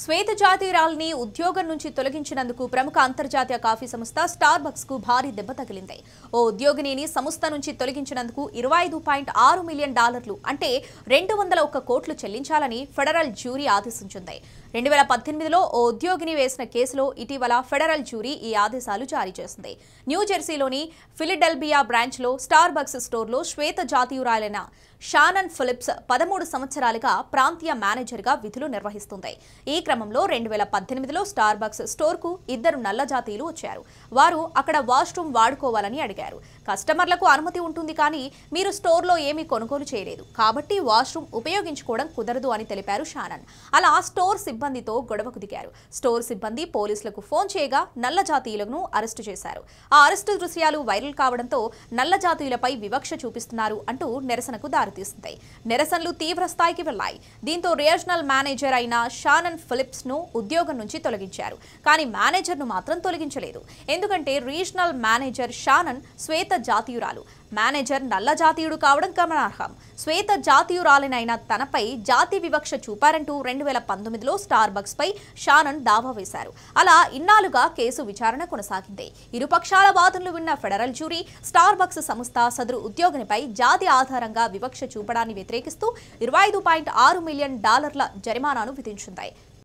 శ్వేత జాతీయురాల్ని ఉద్యోగం నుంచి తొలగించినందుకు ప్రముఖ అంతర్జాతీయ కాఫీ సంస్థ స్టార్ బక్స్ కు భారీ దెబ్బ తగిలింది ఓ ఉద్యోగిని సంస్థ నుంచి తొలగించినందుకు ఇరవై ఐదు పాయింట్ ఆరు మిలియన్ డాలర్లు అంటే రెండు వందల ఒక్క కోట్లు చెల్లించాలని ఫెడరల్ జ్యూరీ ఆదేశించింది రెండు వేల పద్దెనిమిదిలో ఓ ఉద్యోగిని వేసిన కేసులో ఇటీవల ఫెడరల్ జ్యూరీ ఈ ఆదేశాలు జారీ చేసింది న్యూజెర్సీలోని ఫిలిడెల్బియా బ్రాంచ్లో స్టార్ బక్స్ స్టోర్లో శ్వేత జాతీయురాలైన షానన్ ఫిలిప్స్ పదమూడు సంవత్సరాలుగా ప్రాంతీయ మేనేజర్గా విధులు నిర్వహిస్తుంది ఈ క్రమంలో రెండు వేల పద్దెనిమిదిలో స్టార్బక్స్ స్టోర్కు ఇద్దరు నల్ల జాతీయులు వచ్చారు వారు అక్కడ వాష్రూమ్ వాడుకోవాలని అడిగారు కస్టమర్లకు అనుమతి ఉంటుంది కానీ మీరు స్టోర్లో ఏమీ కొనుగోలు చేయలేదు కాబట్టి వాష్రూమ్ ఉపయోగించుకోవడం కుదరదు అని తెలిపారు షానన్ అలా స్టోర్ సిబ్బందితో గొడవకు దిగారు స్టోర్ సిబ్బంది పోలీసులకు ఫోన్ చేయగా నల్ల జాతీయులను అరెస్టు చేశారు ఆ అరెస్టు దృశ్యాలు వైరల్ కావడంతో నల్ల జాతీయులపై వివక్ష చూపిస్తున్నారు అంటూ నిరసనకు దారి తీసింది నిరసనలు తీవ్ర స్థాయికి వెళ్లాయి దీంతో రీజనల్ మేనేజర్ అయిన షానన్ ఫిలిప్స్ ను ఉద్యోగం నుంచి తొలగించారు కానీ మేనేజర్ ను మాత్రం తొలగించలేదు ఎందుకంటే రీజనల్ మేనేజర్ షానన్ శ్వేత జాతీయురాలు మేనేజర్ నల్ల జాతీయుడు కావడం గమనార్హం శ్వేత జాతీయురాలినైన తనపై జాతి వివక్ష చూపారంటూ రెండు వేల పంతొమ్మిదిలో స్టార్ బక్స్ పై షానన్ దావా వేశారు అలా ఇన్నాళ్లుగా కేసు విచారణ కొనసాగింది ఇరుపక్షాల వాదనలు విన్న ఫెడరల్ జ్యూరీ స్టార్ బక్స్ సంస్థ సదరు ఉద్యోగినిపై జాతి ఆధారంగా వివక్ష నిర్లక్ష్య చూపడాన్ని వ్యతిరేకిస్తూ ఇరవై మిలియన్ డాలర్ల జరిమానాను విధించింది